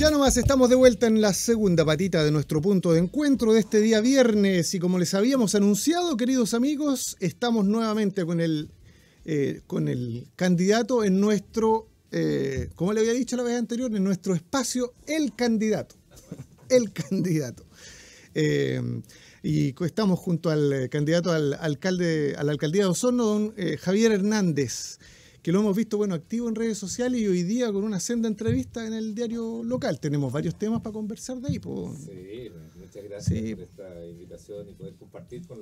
Ya nomás estamos de vuelta en la segunda patita de nuestro punto de encuentro de este día viernes y como les habíamos anunciado, queridos amigos, estamos nuevamente con el, eh, con el candidato en nuestro, eh, como le había dicho la vez anterior, en nuestro espacio, el candidato. El candidato. Eh, y estamos junto al candidato al alcalde, a la alcaldía de Osorno, don Javier Hernández que lo hemos visto bueno activo en redes sociales y hoy día con una senda entrevista en el diario local. Tenemos varios temas para conversar de ahí. Sí, muchas gracias por esta invitación y poder compartir con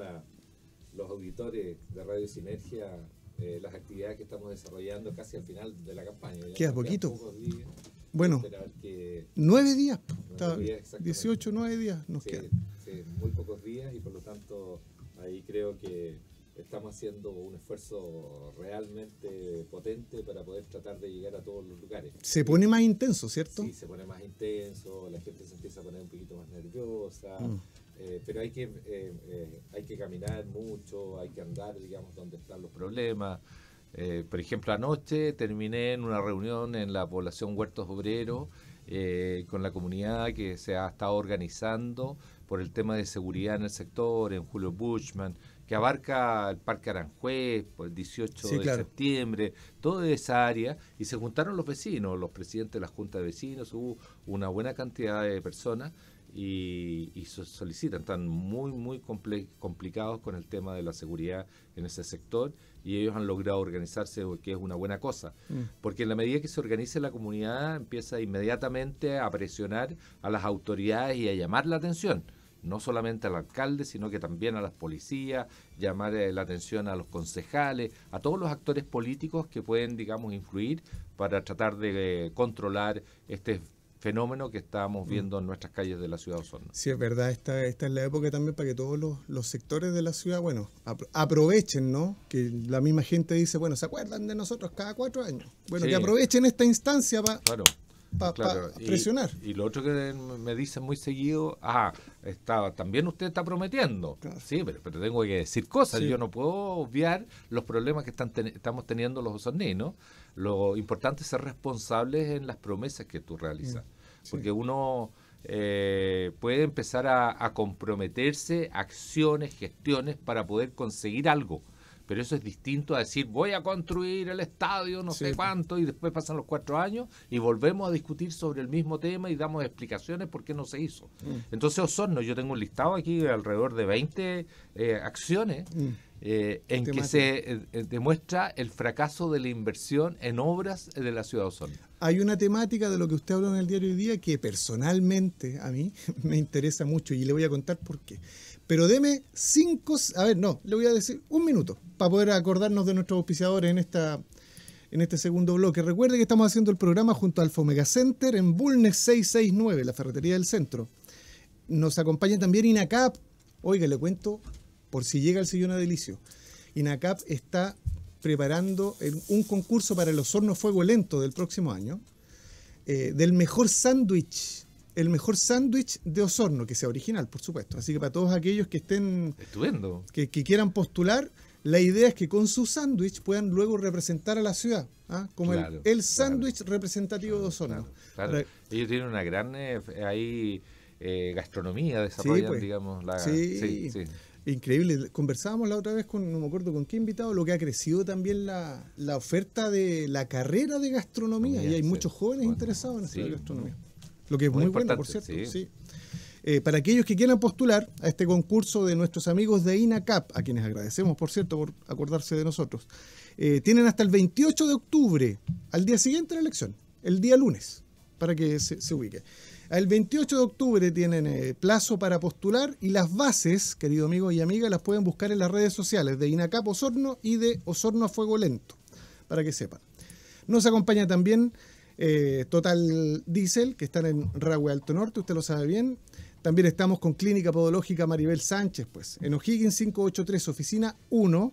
los auditores de Radio Sinergia eh, las actividades que estamos desarrollando casi al final de la campaña. Queda poquito. bueno, nueve días, nueve días nueve días nos quedan. Sí, muy pocos días y por lo tanto ahí creo que estamos haciendo un esfuerzo realmente potente para poder tratar de llegar a todos los lugares. Se pone más intenso, ¿cierto? Sí, se pone más intenso, la gente se empieza a poner un poquito más nerviosa, mm. eh, pero hay que, eh, eh, hay que caminar mucho, hay que andar, digamos, donde están los problemas. por ejemplo, anoche terminé en una reunión en la población Huertos Obreros con la comunidad que se ha estado organizando por el tema de seguridad en el sector, en Julio Bushman, que abarca el Parque Aranjuez, pues, el 18 de septiembre, toda esa área, y se juntaron los vecinos, los presidentes de la Junta de Vecinos, hubo una buena cantidad de personas y, solicitan, están muy, muy complicados con el tema de la seguridad en ese sector y ellos han logrado organizarse, que es una buena cosa, mm. porque en la medida que se organice la comunidad empieza inmediatamente a presionar a las autoridades y a llamar la atención no solamente al alcalde, sino que también a las policías, llamar eh, la atención a los concejales, a todos los actores políticos que pueden, digamos, influir para tratar de eh, controlar este fenómeno que estamos mm. viendo en nuestras calles de la ciudad de Osorno. Sí, es verdad, esta, esta es la época también para que todos los, sectores de la ciudad, bueno, aprovechen, ¿no? Que la misma gente dice, bueno, ¿se acuerdan de nosotros cada cuatro años? Bueno, que aprovechen esta instancia para... Claro para presionar. Y, lo otro que me dicen muy seguido, ah, también usted está prometiendo. Sí, pero, tengo que decir cosas. Yo no puedo obviar los problemas que están estamos teniendo los osorninos. Lo importante es ser responsables en las promesas que tú realizas. Mm, Porque uno... Eh, puede empezar a, comprometerse acciones, gestiones para poder conseguir algo. Pero eso es distinto a decir voy a construir el estadio, no sé cuánto, y después pasan los cuatro años y volvemos a discutir sobre el mismo tema y damos explicaciones por qué no se hizo. Mm. Entonces Osorno, yo tengo un listado aquí alrededor de 20 eh, acciones. Mm. Eh, en que se eh, demuestra el fracaso de la inversión en obras de la ciudad de Osorno. Hay una temática de lo que usted habló en el diario hoy día que personalmente a mí me interesa mucho y le voy a contar por qué. Pero deme cinco, a ver, no, le voy a decir un minuto para poder acordarnos de nuestros auspiciadores en esta en este segundo bloque. Recuerde que estamos haciendo el programa junto al Fomega Center en Bulnes 669, la ferretería del centro. Nos acompaña también INACAP. Oiga, le cuento por si llega el sillón a delicio. INACAP está preparando un concurso para los hornos fuego lento del próximo año, eh, del mejor sándwich el mejor sándwich de Osorno, que sea original, por supuesto. Así que para todos aquellos que estén... Estupendo. Que, quieran postular, la idea es que con su sándwich puedan luego representar a la ciudad, ¿ah? como el, sándwich representativo de Osorno. Ellos tienen una gran eh, ahí, eh, gastronomía, pues. digamos, la... sí. sí, increíble. Conversábamos la otra vez con, no me acuerdo con qué invitado, lo que ha crecido también la, oferta de la carrera de gastronomía. y hay muchos jóvenes interesados en sí. gastronomía lo que es muy, bueno, por cierto. Eh, para aquellos que quieran postular a este concurso de nuestros amigos de INACAP, a quienes agradecemos, por cierto, por acordarse de nosotros, eh, tienen hasta el 28 de octubre, al día siguiente de la elección, el día lunes, para que se, ubique. El 28 de octubre tienen eh, plazo para postular y las bases, querido amigo y amiga, las pueden buscar en las redes sociales de INACAP Osorno y de Osorno a Fuego Lento, para que sepan. Nos acompaña también eh, Total Diesel, que están en Ragüe Alto Norte, usted lo sabe bien. También estamos con Clínica Podológica Maribel Sánchez, pues, en O'Higgins 583, oficina 1.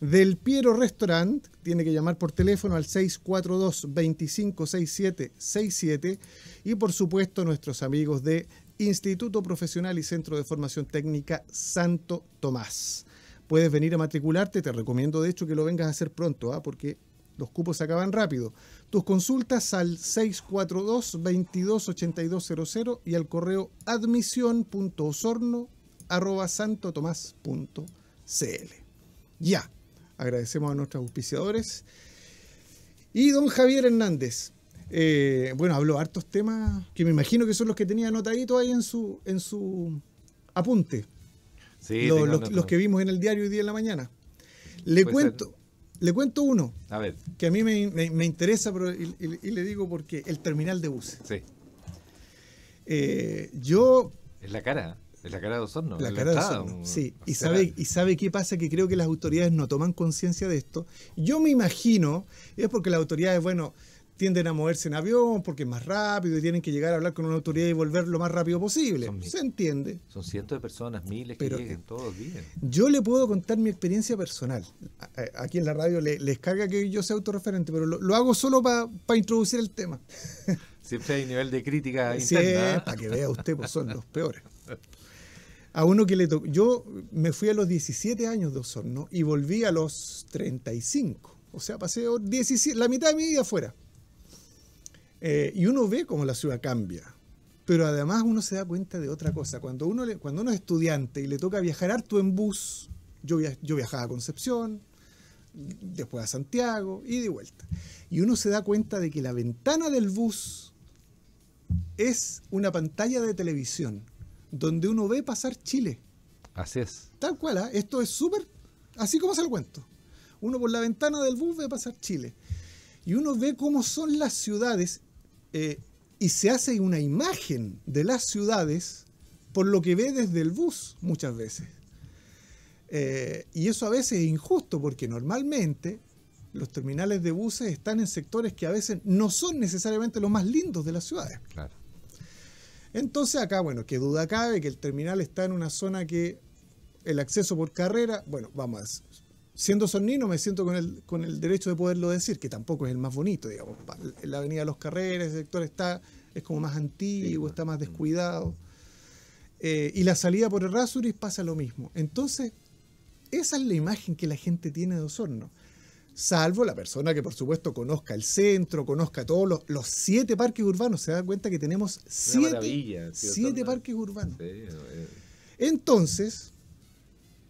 Del Piero Restaurant, tiene que llamar por teléfono al 642-256767. Y por supuesto, nuestros amigos de Instituto Profesional y Centro de Formación Técnica Santo Tomás. Puedes venir a matricularte, te recomiendo de hecho que lo vengas a hacer pronto, ah porque los cupos se acaban rápido. Tus consultas al 642-228200 y al correo admisión.osorno.santotomás.cl. Ya, agradecemos a nuestros auspiciadores. Y don Javier Hernández, eh, bueno, habló hartos temas que me imagino que son los que tenía anotadito ahí en su, en su apunte. Sí, los, que vimos en el diario hoy día en la mañana. Le cuento, le cuento uno. A ver. Que a mí me, interesa y, le digo porque el terminal de buses. Sí. Eh, yo. Es la cara. Es la cara de Osorno. La cara de Sí. Y sabe, y sabe qué pasa, que creo que las autoridades no toman conciencia de esto. Yo me imagino, es porque las autoridades, bueno, tienden a moverse en avión porque es más rápido y tienen que llegar a hablar con una autoridad y volver lo más rápido posible. Se entiende. Son cientos de personas, miles Pero que todos viven. Yo le puedo contar mi experiencia personal. Aquí en la radio les carga que yo sea autorreferente, pero lo, hago solo para introducir el tema. Siempre hay nivel de crítica interna. ¿eh? para que vea usted, pues son los peores. A uno que le tocó. Yo me fui a los 17 años de Osorno y volví a los 35. O sea, pasé la mitad de mi vida afuera. Eh, y uno ve cómo la ciudad cambia. Pero además uno se da cuenta de otra cosa. Cuando uno, cuando uno es estudiante y le toca viajar harto en bus, yo, yo viajaba a Concepción, después a Santiago y de vuelta. Y uno se da cuenta de que la ventana del bus es una pantalla de televisión donde uno ve pasar Chile. Así es. Tal cual, ¿ah? esto es súper, así como se lo cuento. Uno por la ventana del bus ve pasar Chile. Y uno ve cómo son las ciudades eh, y se hace una imagen de las ciudades por lo que ve desde el bus muchas veces. Eh, y eso a veces es injusto porque normalmente los terminales de buses están en sectores que a veces no son necesariamente los más lindos de las ciudades. Claro. Entonces acá, bueno, que duda cabe que el terminal está en una zona que el acceso por carrera, bueno, vamos a siendo sornino me siento con el, derecho de poderlo decir, que tampoco es el más bonito, digamos. La avenida los Carreres, el sector está, es como más antiguo, está más mm. descuidado. Eh, y la salida por Errázuriz pasa lo mismo. Entonces, esa es la imagen que la gente tiene de Osorno. Salvo la persona que, por supuesto, conozca el centro, conozca todos los, siete parques urbanos. Se da cuenta que tenemos siete, siete parques urbanos. Eh. Entonces,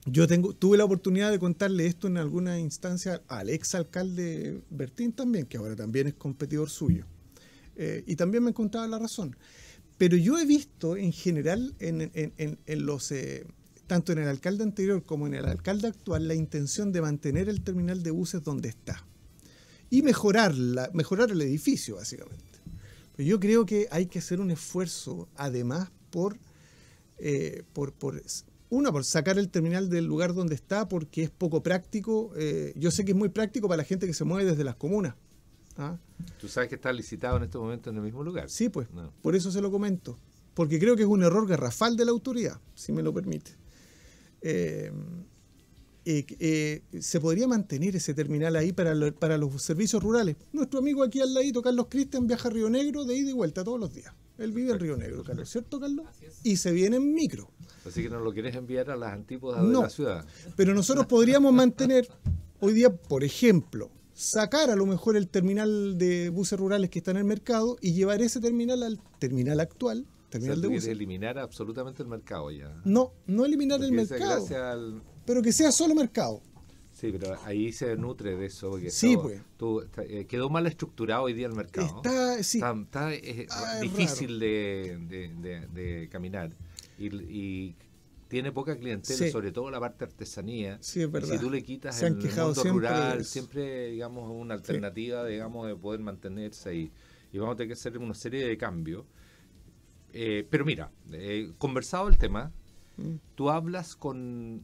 yo tengo, tuve la oportunidad de contarle esto en alguna instancia al ex alcalde Bertín también, que ahora también es competidor suyo. Eh, y también me contaba la razón. Pero yo he visto en general, en, en, en, los, eh, tanto en el alcalde anterior como en el alcalde actual, la intención de mantener el terminal de buses donde está y mejorar, mejorar el edificio, básicamente. Pues yo creo que hay que hacer un esfuerzo, además, por, eh, por una, por sacar el terminal del lugar donde está, porque es poco práctico. Eh, yo sé que es muy práctico para la gente que se mueve desde las comunas. ¿ah? Tú sabes que está licitado en estos momentos en el mismo lugar. Sí, pues. Por eso se lo comento. Porque creo que es un error garrafal de la autoridad, si me lo permite. Eh, eh, se podría mantener ese terminal ahí para, para los servicios rurales. Nuestro amigo aquí al ladito, Carlos Cristian, viaja a Río Negro de ida y vuelta todos los días. Él vive en Río Negro, ¿cierto, Carlos? Y se viene en micro. Así que no lo quieres enviar a las antípodas de la ciudad. Pero nosotros podríamos mantener, hoy día, por ejemplo, sacar a lo mejor el terminal de buses rurales que está en el mercado y llevar ese terminal al terminal actual, terminal de buses. eliminar absolutamente el mercado ya. No, no eliminar el mercado. Pero que sea solo mercado. Sí, pero ahí se nutre de eso. Porque sí, pues. Eh, quedó mal estructurado hoy día el mercado. Está, sí. está, eh, ah, difícil de, caminar. Y, tiene poca clientela, sobre todo la parte artesanía. Sí, es si tú le quitas el mundo siempre rural, siempre, digamos, una alternativa, digamos, de poder mantenerse ahí. Y vamos a tener que hacer una serie de cambios. Eh, pero mira, conversado el tema, mm. tú hablas con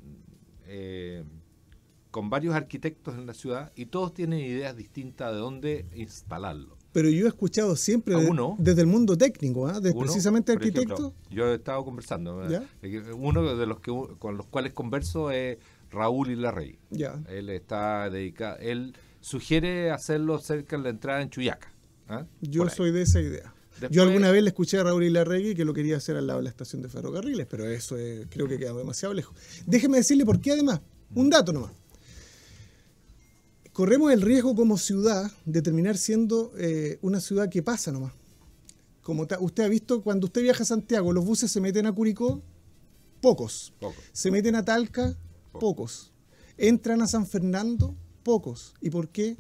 con varios arquitectos en la ciudad y todos tienen ideas distintas de dónde instalarlo. Pero yo he escuchado siempre desde el mundo técnico, ¿ah? precisamente arquitectos. Yo he estado conversando. Eh, uno de los que con los cuales converso es Raúl Ilarrey. Ya. Él está dedicado, él sugiere hacerlo cerca de la entrada en Chuyaca. ¿ah? Yo soy de esa idea. Yo alguna vez le escuché a Raúl Ilarregui que lo quería hacer al lado de la estación de ferrocarriles, pero eso eh, creo que queda demasiado lejos. Déjeme decirle por qué además, un dato nomás corremos el riesgo como ciudad de terminar siendo eh, una ciudad que pasa nomás. Como usted ha visto, cuando usted viaja a Santiago, los buses se meten a Curicó, pocos. Se meten a Talca, pocos. Entran a San Fernando, pocos. ¿Y por qué?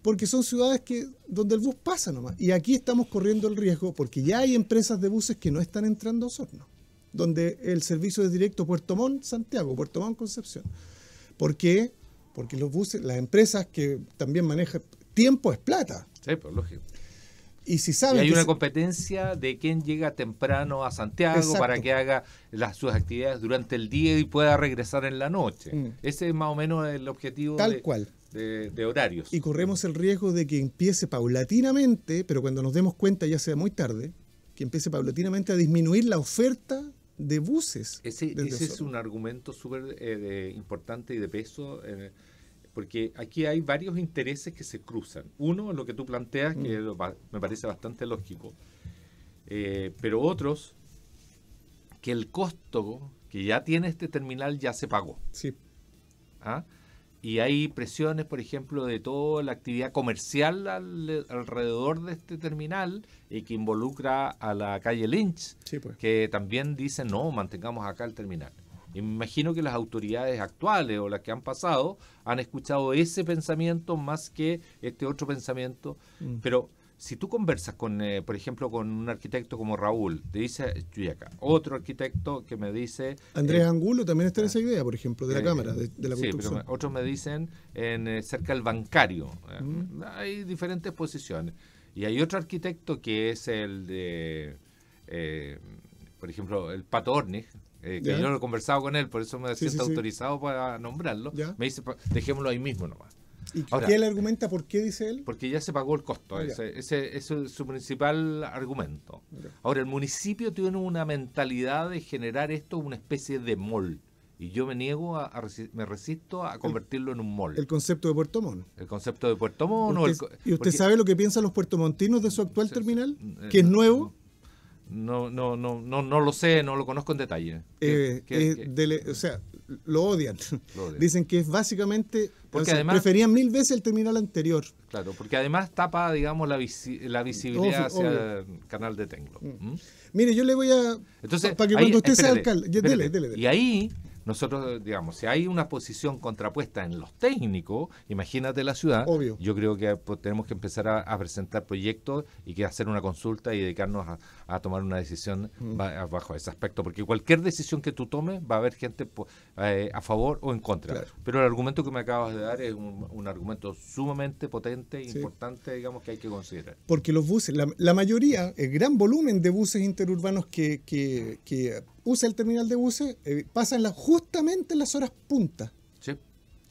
Porque son ciudades que, donde el bus pasa nomás. Y aquí estamos corriendo el riesgo porque ya hay empresas de buses que no están entrando a Osorno, donde el servicio es directo Puerto Montt, Santiago, Puerto Montt, Concepción. ¿Por Porque porque los buses, las empresas que también manejan tiempo es plata. Sí, por pues, lógico. Y si saben. hay una competencia de quién llega temprano a Santiago para que haga las, sus actividades durante el día y pueda regresar en la noche. Mm. Ese es más o menos el objetivo. Tal de, cual. De, de, horarios. Y corremos el riesgo de que empiece paulatinamente, pero cuando nos demos cuenta ya sea muy tarde, que empiece paulatinamente a disminuir la oferta de buses. Ese, es un argumento súper eh, importante y de peso, eh, porque aquí hay varios intereses que se cruzan. Uno, lo que tú planteas, que mm. me parece bastante lógico, eh, pero otros, que el costo que ya tiene este terminal ya se pagó. Sí. ¿Ah? y hay presiones, por ejemplo, de toda la actividad comercial alrededor de este terminal y que involucra a la calle Lynch, pues. que también dicen, no, mantengamos acá el terminal. me imagino que las autoridades actuales o las que han pasado han escuchado ese pensamiento más que este otro pensamiento, mm. pero si tú conversas con, eh, por ejemplo, con un arquitecto como Raúl, te dice acá. otro arquitecto que me dice... Andrés eh, Angulo también está en esa ah, idea, por ejemplo, de la eh, Cámara, de, la construcción. Sí, pero otros me dicen en, cerca del bancario. Mm. Hay diferentes posiciones. Y hay otro arquitecto que es el de, por ejemplo, el Pato Ornig, que yo lo he conversado con él, por eso me siento autorizado para nombrarlo. Me dice, dejémoslo ahí mismo nomás. ¿Y qué le argumenta? ¿Por qué dice él? Porque ya se pagó el costo. Ah, ese, es su principal argumento. Ahora, el municipio tiene una mentalidad de generar esto una especie de mall. Y yo me niego, a, me resisto a convertirlo en un mall. El concepto de Puerto Montt. El concepto de Puerto Montt. ¿Y usted sabe lo que piensan los puertomontinos de su actual terminal? Eh, que es nuevo. No, no, no, no, no, lo sé, no lo conozco en detalle. Eh, eh, o sea, lo odian. Dicen que es básicamente. Porque preferían mil veces el terminal anterior. Claro, porque además tapa, digamos, la, visibilidad hacia el canal de Tenglo. Mm. ¿Mm? Mire, yo le voy a. Entonces, para que cuando usted sea alcalde. Y ahí nosotros, digamos, si hay una posición contrapuesta en los técnicos, imagínate la ciudad, Obvio. yo creo que pues, tenemos que empezar a, presentar proyectos y que hacer una consulta y dedicarnos a, tomar una decisión mm. bajo ese aspecto, porque cualquier decisión que tú tomes va a haber gente pues, eh, a favor o en contra. Pero el argumento que me acabas de dar es un, argumento sumamente potente e importante, digamos, que hay que considerar. Porque los buses, la, mayoría, el gran volumen de buses interurbanos que, que, que usa el terminal de buses, eh, pasan justamente en las horas punta.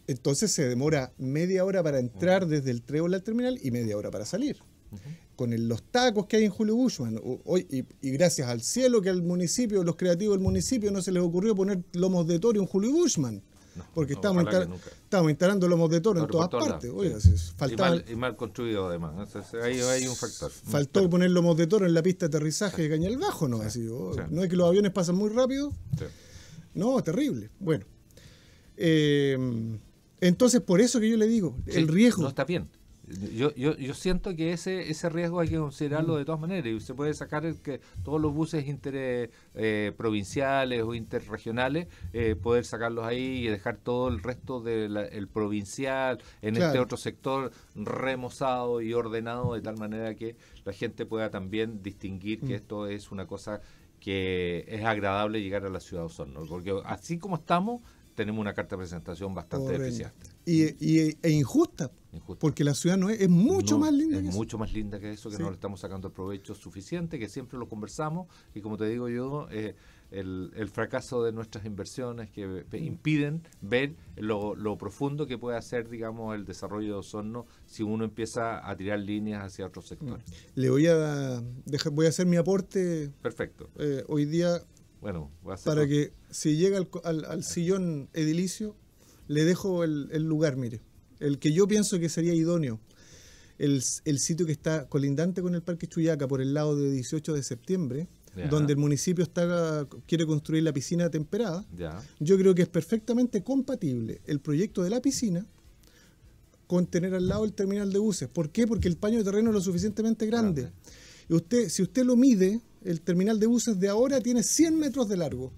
Entonces se demora media hora para entrar desde el trébol al terminal y media hora para salir. Con los tacos que hay en Julio Bushman, hoy, y, gracias al cielo que al municipio, los creativos del municipio no se les ocurrió poner lomos de toro en Julio Bushman porque estamos, instalando lomos de toro en todas partes. y, mal, construido además. ahí hay un factor. Faltó poner lomos de toro en la pista de aterrizaje de Cañal Bajo, ¿no? Así, oh, no es que los aviones pasan muy rápido. No, terrible. Bueno. Eh, entonces, por eso que yo le digo, el riesgo. No está bien. Yo, yo, siento que ese ese riesgo hay que considerarlo mm. de todas maneras y se puede sacar que todos los buses interprovinciales eh, o interregionales, eh, poder sacarlos ahí y dejar todo el resto del provincial en este otro sector remozado y ordenado de tal manera que la gente pueda también distinguir que mm. esto es una cosa que es agradable llegar a la ciudad de Osorno, porque así como estamos, tenemos una carta de presentación bastante deficiente. Y, e injusta, porque la ciudad no es, mucho más linda. Es mucho más linda que eso, que no le estamos sacando el provecho suficiente, que siempre lo conversamos y como te digo yo, eh, el, fracaso de nuestras inversiones que impiden ver lo, profundo que puede hacer, digamos, el desarrollo de Osorno si uno empieza a tirar líneas hacia otros sectores. Mm. Le voy a voy a hacer mi aporte. Perfecto. Eh, hoy día bueno, Para que si llega al, sillón edilicio, le dejo el, lugar, mire. El que yo pienso que sería idóneo. El, sitio que está colindante con el Parque Chuyaca, por el lado de 18 de septiembre, donde el municipio está quiere construir la piscina temperada. Yo creo que es perfectamente compatible el proyecto de la piscina con tener al lado el terminal de buses. ¿Por qué? Porque el paño de terreno es lo suficientemente grande. grande. Y usted, si usted lo mide, el terminal de buses de ahora tiene 100 metros de largo.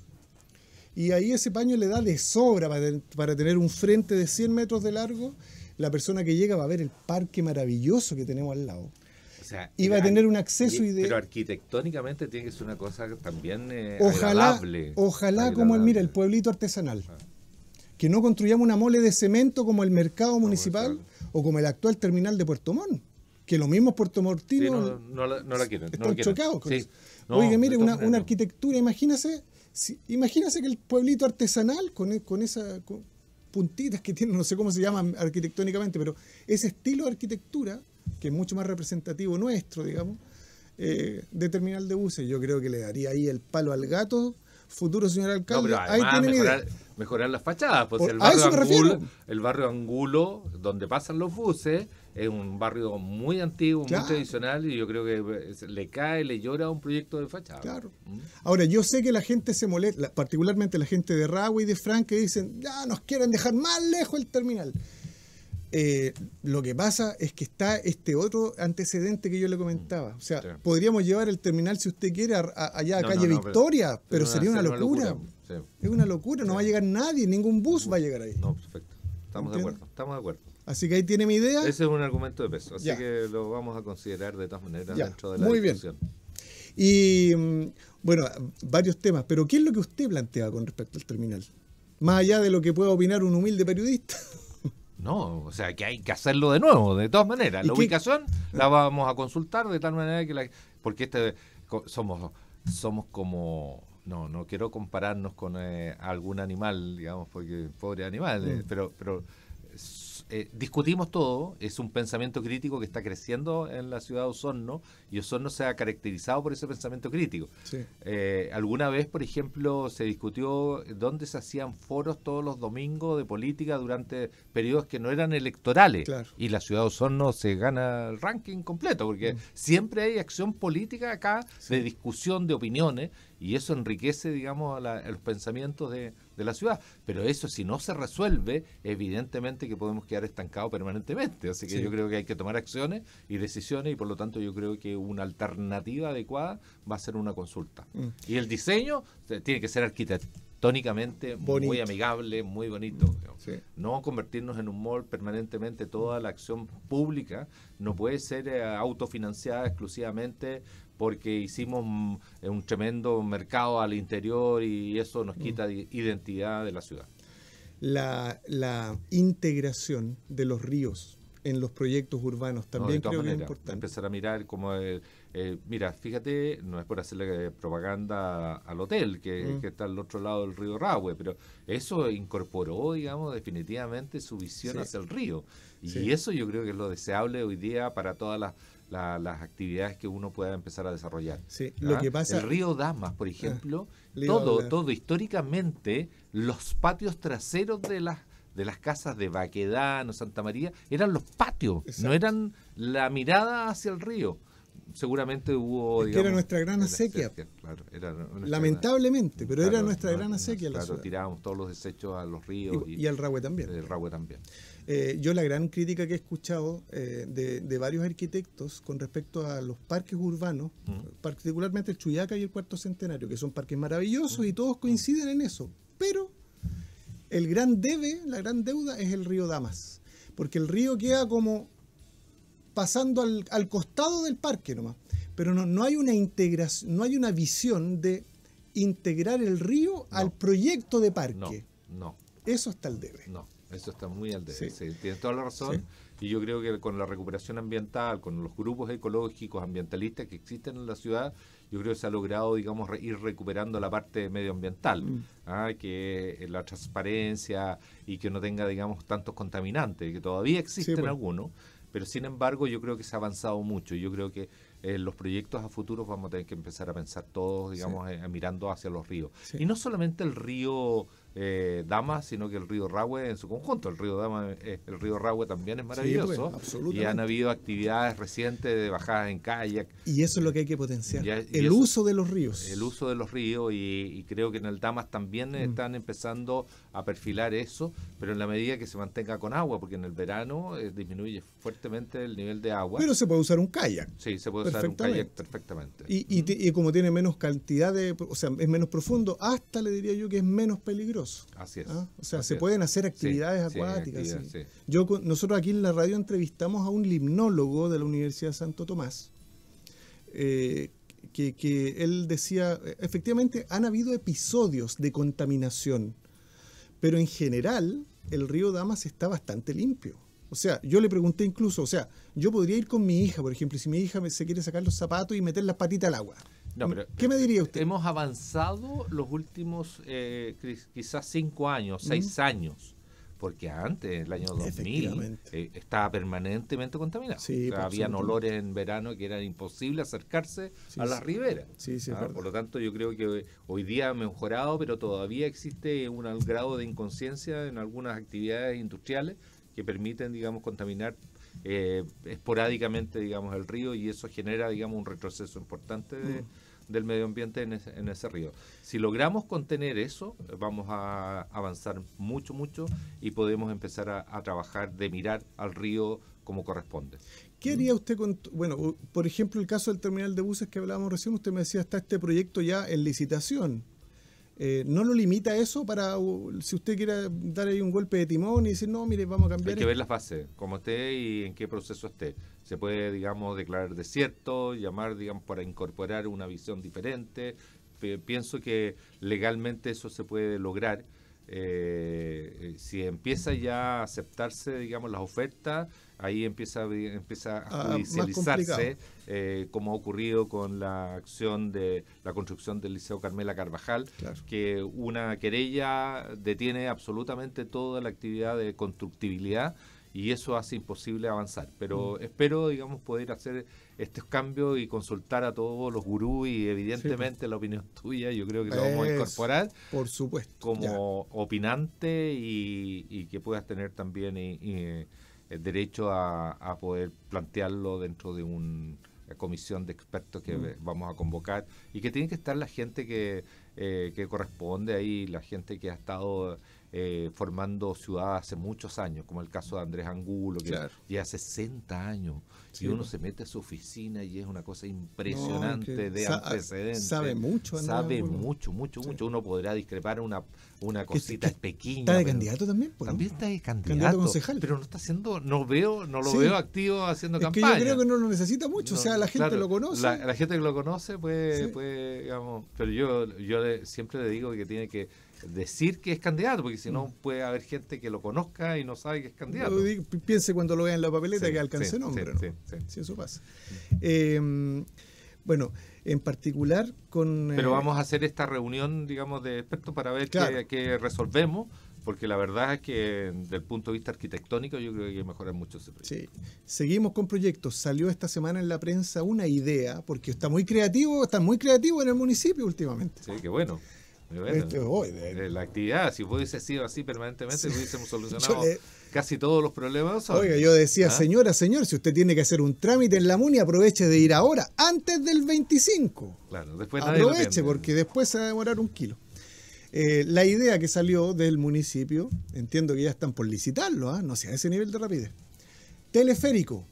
Y ahí ese paño le da de sobra para, tener un frente de 100 metros de largo. La persona que llega va a ver el parque maravilloso que tenemos al lado. Y va iba a tener un acceso ideal. Pero arquitectónicamente tiene que ser una cosa también eh, ojalá, Ojalá como el, mira, el pueblito artesanal. Ah. Que no construyamos una mole de cemento como el mercado municipal o como el actual terminal de Puerto Montt que lo mismo Puerto sí, no, la, quieren. Están no Oiga, mire, una, una, arquitectura, imagínese, que el pueblito artesanal con, e, con esas puntitas que tiene, no sé cómo se llaman arquitectónicamente, pero ese estilo de arquitectura, que es mucho más representativo nuestro, digamos, eh, de terminal de buses, yo creo que le daría ahí el palo al gato futuro señor alcalde. mejorar, las fachadas, pues el, barrio Angulo, el barrio Angulo, donde pasan los buses, es un barrio muy antiguo, muy tradicional y yo creo que eh, le cae, le llora un proyecto de fachada. Claro. Mm. Ahora, yo sé que la gente se molesta, particularmente la gente de Rawa y de Frank, que dicen, ya nos quieren dejar más lejos el terminal. Eh, lo que pasa es que está este otro antecedente que yo le comentaba. Mm. O sea, podríamos llevar el terminal, si usted quiere, allá a calle Victoria, pero, sería una, locura. Es una locura, no va a llegar nadie, ningún bus va a llegar ahí. No, perfecto. Estamos de acuerdo, estamos de acuerdo. Así que ahí tiene mi idea. Ese es un argumento de peso, así que lo vamos a considerar de todas maneras dentro de la Muy Bien. Y mm, bueno, varios temas, pero ¿qué es lo que usted plantea con respecto al terminal? Más allá de lo que pueda opinar un humilde periodista. No, o sea, que hay que hacerlo de nuevo, de todas maneras. La ubicación la ah. vamos a consultar de tal manera que la... Porque este, somos, somos como... No, no quiero compararnos con eh, algún animal, digamos, porque pobre animal, eh, mm. pero... pero eh, discutimos todo, es un pensamiento crítico que está creciendo en la ciudad de Osorno y Osorno se ha caracterizado por ese pensamiento crítico. Eh, alguna vez, por ejemplo, se discutió dónde se hacían foros todos los domingos de política durante periodos que no eran electorales y la ciudad de Osorno se gana el ranking completo porque mm. siempre hay acción política acá de discusión de opiniones y eso enriquece, digamos, los pensamientos de, la ciudad. Pero eso, si no se resuelve, evidentemente que podemos quedar estancados permanentemente. Así que yo creo que hay que tomar acciones y decisiones, y por lo tanto, yo creo que una alternativa adecuada va a ser una consulta. Mm. Y el diseño eh, tiene que ser arquitectónicamente muy amigable, muy bonito. No convertirnos en un mall permanentemente, toda la acción pública no puede ser eh, autofinanciada exclusivamente porque hicimos mm, un tremendo mercado al interior y eso nos quita mm. identidad de la ciudad. La, la integración de los ríos en los proyectos urbanos también creo que es importante. Empezar a mirar como, eh, eh, mira, fíjate, no es por hacerle eh, propaganda al hotel mm. que, está al otro lado del río Rahue, pero eso incorporó, digamos, definitivamente su visión hacia el río. Y eso yo creo que es lo deseable hoy día para todas las las actividades que uno pueda empezar a desarrollar. Sí, lo que pasa... El río Damas, por ah, ejemplo, todo, todo históricamente, los patios traseros de las de las casas de Baquedano, Santa María, eran los patios, no eran la mirada hacia el río seguramente hubo... que era nuestra gran acequia. Lamentablemente, pero era nuestra gran acequia. Claro, tirábamos todos los desechos a los ríos. Y, al Rahue también. El eh, Rahue también. Eh, yo la gran crítica que he escuchado eh, de, varios arquitectos con respecto a los parques urbanos, mm. particularmente el Chuyaca y el Cuarto Centenario, que son parques maravillosos mm. y todos coinciden en eso, pero el gran debe, la gran deuda es el río Damas, porque el río queda como pasando al, al costado del parque nomás. Pero no, no, hay una integración, no hay una visión de integrar el río al proyecto de parque. No, no. Eso está al debe. No, eso está muy al debe. Sí. tienes toda la razón. Y yo creo que con la recuperación ambiental, con los grupos ecológicos, ambientalistas que existen en la ciudad, yo creo que se ha logrado, digamos, ir recuperando la parte medioambiental, mm. ¿ah? que eh, la transparencia y que no tenga, digamos, tantos contaminantes, que todavía existen pues. algunos pero sin embargo, yo creo que se ha avanzado mucho. Yo creo que en eh, los proyectos a futuro vamos a tener que empezar a pensar todos, digamos, eh, mirando hacia los ríos. Y no solamente el río eh, Damas, sino que el río Rahue en su conjunto. El río Dama, el río Rahue también es maravilloso. Pues, y han habido actividades recientes de bajadas en kayak. Y eso es lo que hay que potenciar. el uso de los ríos. El uso de los ríos y, creo que en el Damas también mm. están empezando a perfilar eso, pero en la medida que se mantenga con agua, porque en el verano eh, disminuye fuertemente el nivel de agua. Pero se puede usar un kayak. Sí, se puede usar un kayak perfectamente. Y, como tiene menos cantidad de, o sea, es menos profundo, hasta le diría yo que es menos peligroso. Así es. ¿Ah? O sea, se pueden hacer actividades acuáticas. Yo, nosotros aquí en la radio entrevistamos a un limnólogo de la Universidad de Santo Tomás. Eh, que, que él decía, eh, efectivamente han habido episodios de contaminación pero en general, el río Damas está bastante limpio. O sea, yo le pregunté incluso, o sea, yo podría ir con mi hija, por ejemplo, y si mi hija se quiere sacar los zapatos y meter las patitas al agua. No, ¿Qué me eh, diría usted? Hemos avanzado los últimos eh, quizás cinco años, seis años porque antes, el año 2000, eh, estaba permanentemente contaminado. Había habían olores en verano que era imposible acercarse a las riberas. ¿ah? por lo tanto, yo creo que hoy día ha mejorado, pero todavía existe un grado de inconsciencia en algunas actividades industriales que permiten, digamos, contaminar eh, esporádicamente, digamos, el río y eso genera, digamos, un retroceso importante de... Mm del medio ambiente en ese, río. Si logramos contener eso, vamos a avanzar mucho, mucho y podemos empezar a, trabajar de mirar al río como corresponde. ¿Qué haría usted con, bueno, por ejemplo, el caso del terminal de buses que hablábamos recién, usted me decía, está este proyecto ya en licitación. Eh, ¿No lo limita eso para, si usted quiera dar ahí un golpe de timón y decir, no, mire, vamos a cambiar? Hay que ver la fase, cómo esté y en qué proceso esté se puede, digamos, declarar desierto, llamar, digamos, para incorporar una visión diferente. Pienso que legalmente eso se puede lograr. Eh, eh, si empieza ya a aceptarse, digamos, las ofertas, ahí empieza, empieza a ah, judicializarse, eh, como ha ocurrido con la acción de la construcción del Liceo Carmela Carvajal, que una querella detiene absolutamente toda la actividad de constructibilidad y eso hace imposible avanzar. Pero mm. espero, digamos, poder hacer estos cambios y consultar a todos los gurús y evidentemente pues. la opinión tuya yo creo que lo vamos a incorporar. Por supuesto. Como opinante y, que puedas tener también el eh, eh, derecho a, poder plantearlo dentro de una eh, comisión de expertos que mm. vamos a convocar y que tiene que estar la gente que, que corresponde ahí, la gente que ha estado eh, formando ciudad hace muchos años, como el caso de Andrés Angulo, que ya hace 60 años, y uno se mete a su oficina y es una cosa impresionante de antecedentes. Sabe mucho, Sabe mucho, mucho, mucho. Uno podrá discrepar una, una cosita pequeña. Está de candidato también, pues, También está de candidato, concejal. Pero no está haciendo, no veo, no lo veo activo haciendo es campaña. Que creo que no lo necesita mucho, o sea, la gente lo conoce. La, gente que lo conoce, pues, digamos, pero yo, yo siempre le digo que tiene que decir que es candidato, porque si no mm. puede haber gente que lo conozca y no sabe que es candidato. piense cuando lo vea en la papeleta que alcance sí, nombre, Si eso pasa. Em, bueno, en particular con... Eh, Pero vamos a hacer esta reunión, digamos, de expertos para ver qué, resolvemos, porque la verdad es que desde el punto de vista arquitectónico yo creo que hay que mejorar mucho ese proyecto. Sí, seguimos con proyectos. Salió esta semana en la prensa una idea, porque está muy creativo, está muy creativo en el municipio últimamente. Sí, qué bueno. Eh, la actividad, si hubiese sido así permanentemente, hubiésemos solucionado eh, casi todos los problemas. Oiga, yo decía, ¿Ah? señora, señor, si usted tiene que hacer un trámite en la MUNI, aproveche de ir ahora, antes del 25. Claro, después Aproveche, porque después se va a demorar un kilo. Eh, la idea que salió del municipio, entiendo que ya están por licitarlo, ¿ah? no sea a ese nivel de rapidez. Teleférico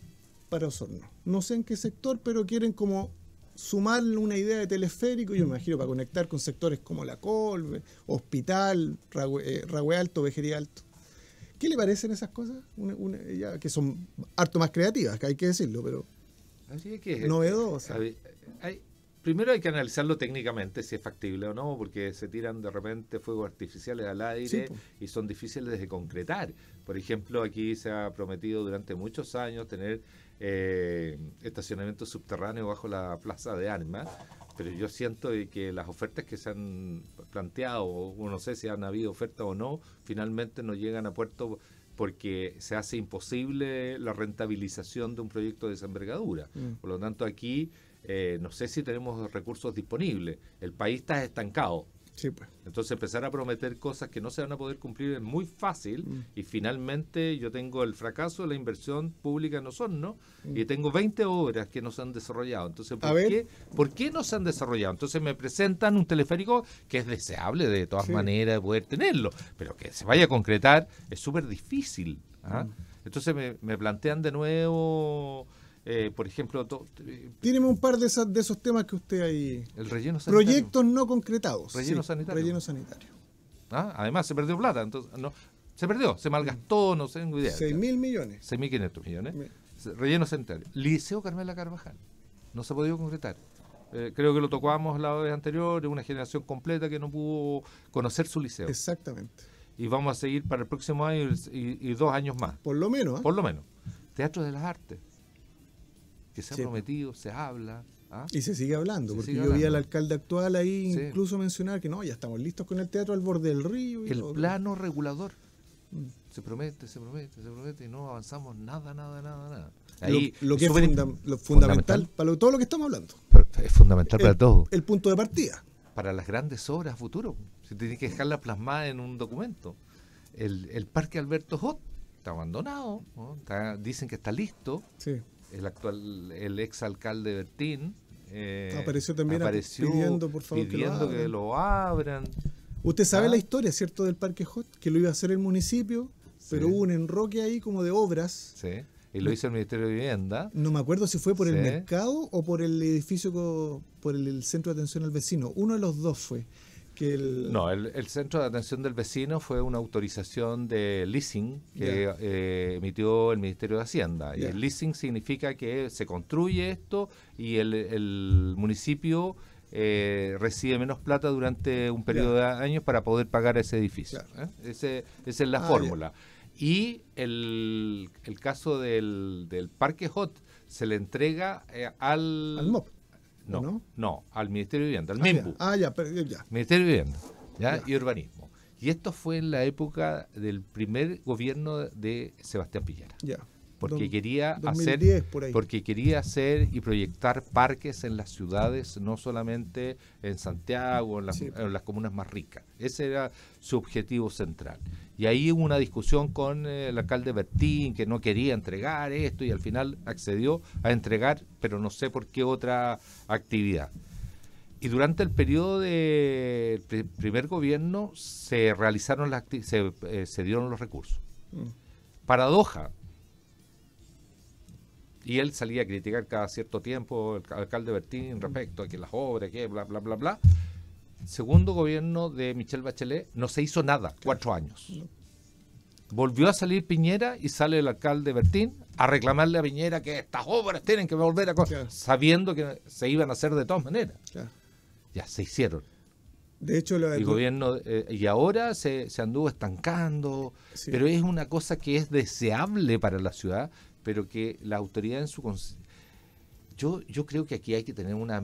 para Osorno. No sé en qué sector, pero quieren como sumarle una idea de teleférico, yo me imagino, para conectar con sectores como La Colve, Hospital, eh, Ragüe, Alto, Vejería Alto. ¿Qué le parecen esas cosas? que son harto más creativas, que hay que decirlo, pero Así eh, novedosas. primero hay que analizarlo técnicamente, si es factible o no, porque se tiran de repente fuegos artificiales al aire y son difíciles de concretar. Por ejemplo, aquí se ha prometido durante muchos años tener eh, subterráneo bajo la plaza de armas, pero yo siento que las ofertas que se han planteado, o no sé si han habido ofertas o no, finalmente no llegan a puerto porque se hace imposible la rentabilización de un proyecto de esa envergadura. Mm. Por lo tanto, aquí eh, no sé si tenemos recursos disponibles. El país está estancado pues. Entonces empezar a prometer cosas que no se van a poder cumplir es muy fácil mm. y finalmente yo tengo el fracaso de la inversión pública en son no mm. y tengo 20 obras que no se han desarrollado. Entonces, ¿por, qué, ¿por qué no se han desarrollado? Entonces me presentan un teleférico que es deseable de todas maneras poder tenerlo, pero que se vaya a concretar es súper difícil. ¿ah? Mm. Entonces me plantean de nuevo eh, por ejemplo, tiene eh, un par de, esos temas que usted ahí. El relleno sanitario. Proyectos no concretados. Relleno sanitario. Ah, además, se perdió plata. entonces no Se perdió, se malgastó, mm. no tengo idea. 6 mil millones. 6.500 millones. Relleno sanitario. Liceo Carmela Carvajal. No se ha podido concretar. Eh, creo que lo tocamos la vez anterior, una generación completa que no pudo conocer su liceo. Exactamente. Y vamos a seguir para el próximo año y, dos años más. Por lo menos. ¿ah? Por lo menos. Teatro de las Artes que se ha prometido, se habla. ¿ah? Y se sigue hablando, porque yo vi al alcalde actual ahí incluso mencionar que no, ya estamos listos con el teatro al borde del río. el plano regulador. Mm. Se promete, se promete, se promete y no avanzamos nada, nada, nada, nada. lo, que es lo fundamental, para todo lo que estamos hablando. Es fundamental para todo. El punto de partida. Para las grandes obras a futuro. Se tiene que dejarla plasmada en un documento. El, Parque Alberto Hot está abandonado, dicen que está listo, el actual, el ex alcalde Bertín. Eh, apareció también pidiendo, por favor, que, lo abran. Usted sabe ¿ah? la historia, ¿cierto?, del Parque Hot, que lo iba a hacer el municipio, pero hubo un enroque ahí como de obras. Sí. Y lo hizo el Ministerio de Vivienda. No me acuerdo si fue por el mercado o por el edificio, por el centro de atención al vecino. Uno de los dos fue. No, el, Centro de Atención del Vecino fue una autorización de leasing que eh, emitió el Ministerio de Hacienda. Y el leasing significa que se construye esto y el, municipio eh, recibe menos plata durante un periodo de años para poder pagar ese edificio. ¿eh? esa es la ah, fórmula. Y el, caso del, Parque Hot se le entrega al, al MOP no, no, al Ministerio de Vivienda, al ah, ah, ya, pero ya. Ministerio de Vivienda ¿ya? y Urbanismo. Y esto fue en la época del primer gobierno de Sebastián Piñera. Ya porque quería hacer porque quería hacer y proyectar parques en las ciudades, no solamente en Santiago, en las, comunas más ricas. Ese era su objetivo central. Y ahí hubo una discusión con eh, el alcalde Bertín, que no quería entregar esto y al final accedió a entregar, pero no sé por qué otra actividad. Y durante el periodo del primer gobierno se realizaron las eh, se, dieron los recursos. Mm. Paradoja, y él salía a criticar cada cierto tiempo el alcalde Bertín respecto a que las obras, que bla, bla, bla, bla. Segundo gobierno de Michel Bachelet, no se hizo nada, cuatro años. Volvió a salir Piñera y sale el alcalde Bertín a reclamarle a Piñera que estas obras tienen que volver a... Sabiendo que se iban a hacer de todas maneras. Ya, se hicieron. De hecho, el gobierno eh, y ahora se, anduvo estancando, pero es una cosa que es deseable para la ciudad, pero que la autoridad en su... Yo, yo creo que aquí hay que tener una,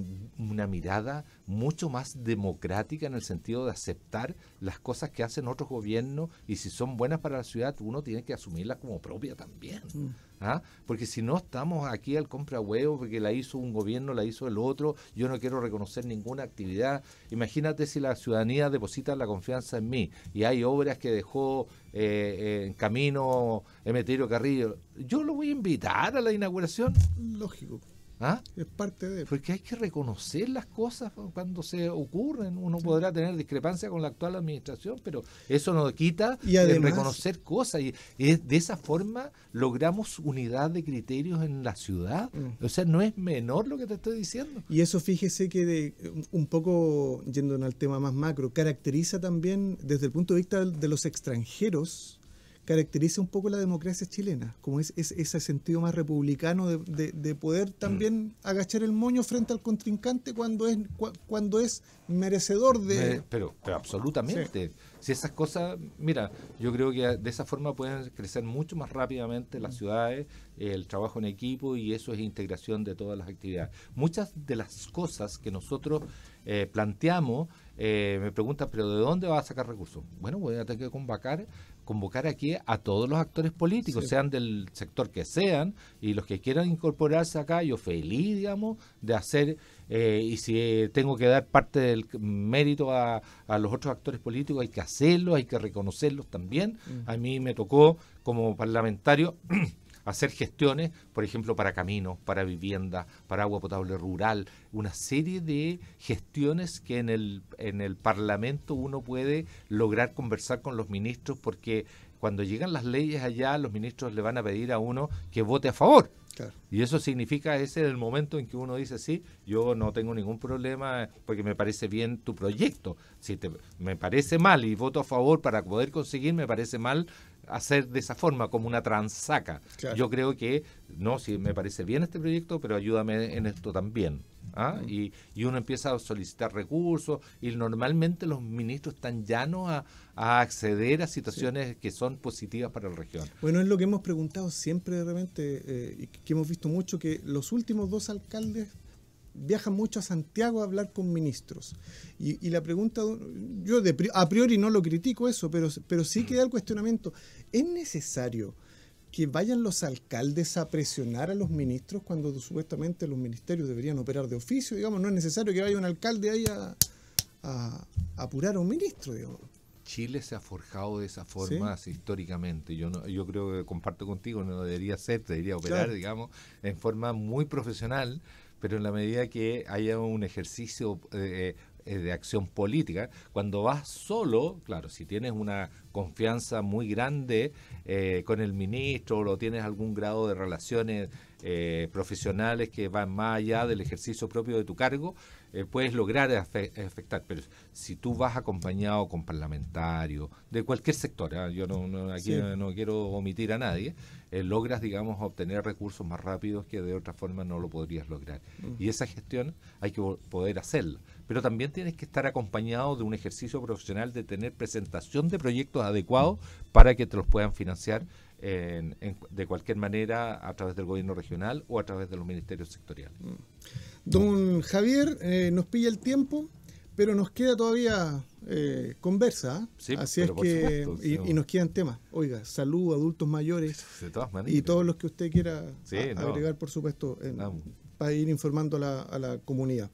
mirada mucho más democrática en el sentido de aceptar las cosas que hacen otros gobiernos y si son buenas para la ciudad, uno tiene que asumirlas como propia también. Mm. ¿ah? porque si no estamos aquí al compra huevo, porque la hizo un gobierno, la hizo el otro, yo no quiero reconocer ninguna actividad. Imagínate si la ciudadanía deposita la confianza en mí y hay obras que dejó eh, eh, en camino Emeterio Carrillo, yo lo voy a invitar a la inauguración. Lógico. ¿Ah? Es parte de... Porque hay que reconocer las cosas cuando se ocurren. Uno podrá tener discrepancia con la actual administración, pero eso nos quita y reconocer cosas. Y, de esa forma logramos unidad de criterios en la ciudad. Mm. O sea, no es menor lo que te estoy diciendo. Y eso fíjese que de, un poco, yendo al tema más macro, caracteriza también desde el punto de vista de los extranjeros caracteriza un poco la democracia chilena, como es, ese sentido más republicano de, poder mm. también agachar el moño frente al contrincante cuando es, cuando es merecedor de... Pero, absolutamente. Si esas cosas, mira, yo creo que de esa forma pueden crecer mucho más rápidamente las mm. ciudades, el trabajo en equipo y eso es integración de todas las actividades. Muchas de las cosas que nosotros eh, planteamos, eh, me preguntan, pero ¿de dónde va a sacar recursos? Bueno, voy a tener que convocar convocar aquí a todos los actores políticos, sean del sector que sean, y los que quieran incorporarse acá, yo feliz, digamos, de hacer, eh, y si eh, tengo que dar parte del mérito a, los otros actores políticos, hay que hacerlo, hay que reconocerlos también. Mm. A mí me tocó como parlamentario hacer gestiones, por ejemplo, para caminos, para vivienda, para agua potable rural, una serie de gestiones que en el, en el Parlamento uno puede lograr conversar con los ministros porque cuando llegan las leyes allá, los ministros le van a pedir a uno que vote a favor. Y eso significa, ese es el momento en que uno dice, sí, yo no tengo ningún problema porque me parece bien tu proyecto. Si te, me parece mal y voto a favor para poder conseguir, me parece mal, hacer de esa forma, como una transaca. Yo creo que, no, si me parece bien este proyecto, pero ayúdame en esto también. ¿ah? Y, y, uno empieza a solicitar recursos y normalmente los ministros están llanos a, a acceder a situaciones que son positivas para la región. Bueno, es lo que hemos preguntado siempre de repente eh, y que hemos visto mucho, que los últimos dos alcaldes Viaja mucho a Santiago a hablar con ministros. Y, la pregunta, yo a priori no lo critico eso, pero, pero sí queda el cuestionamiento. ¿Es necesario que vayan los alcaldes a presionar a los ministros cuando supuestamente los ministerios deberían operar de oficio? Digamos, no es necesario que vaya un alcalde ahí a, apurar a un ministro, Chile se ha forjado de esa forma históricamente. Yo no, yo creo que comparto contigo, no debería ser, debería operar, digamos, en forma muy profesional, pero en la medida que haya un ejercicio eh, eh, de acción política, cuando vas solo, claro, si tienes una confianza muy grande eh, con el ministro o tienes algún grado de relaciones eh, profesionales que van más allá del ejercicio propio de tu cargo, eh, puedes lograr afectar. Pero si tú vas acompañado con parlamentarios de cualquier sector, yo no, no aquí no quiero omitir a nadie, logras, digamos, obtener recursos más rápidos que de otra forma no lo podrías lograr. Mm. Y esa gestión hay que poder hacerla. Pero también tienes que estar acompañado de un ejercicio profesional de tener presentación de proyectos adecuados para que te los puedan financiar de cualquier manera a través del gobierno regional o a través de los ministerios sectoriales. Mm. Don Javier, eh, nos pilla el tiempo, pero nos queda todavía eh, conversa. ¿ah? así es que. y, nos quedan temas. Oiga, salud, adultos mayores. Y todos los que usted quiera agregar, por supuesto, para ir informando a la, comunidad.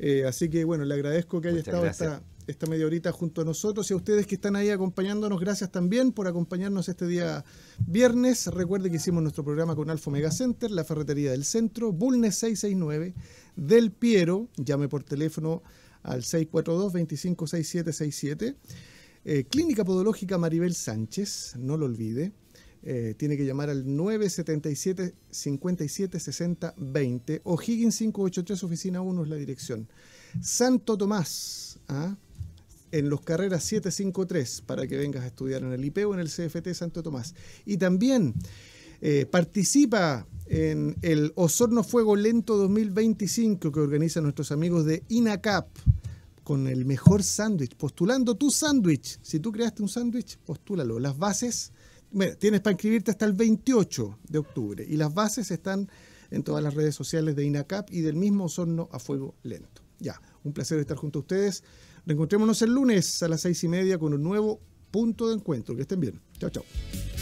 Eh, así que, bueno, le agradezco que haya estado hasta esta media horita junto a nosotros y a ustedes que están ahí acompañándonos. Gracias también por acompañarnos este día viernes. Recuerde que hicimos nuestro programa con Alfa Mega Center, la ferretería del centro, Bulnes 669, Del Piero. Llame por teléfono al 642-256767. Eh, Clínica Podológica Maribel Sánchez, no lo olvide. Eh, tiene que llamar al 977 60 20 o Higgins 583, oficina 1 es la dirección. Santo Tomás, ¿ah? en los carreras 753 para que vengas a estudiar en el IP e o en el CFT Santo Tomás. Y también eh, participa en el Osorno Fuego Lento 2025 que organizan nuestros amigos de INACAP con el mejor sándwich, postulando tu sándwich. Si tú creaste un sándwich, postúlalo. Las bases, tienes para inscribirte hasta el 28 de octubre y las bases están en todas las redes sociales de INACAP y del mismo Osorno a Fuego Lento. Ya, un placer estar junto a ustedes. Reencontrémonos el lunes a las seis y media con un nuevo punto de encuentro. Que estén bien. Chao, chao.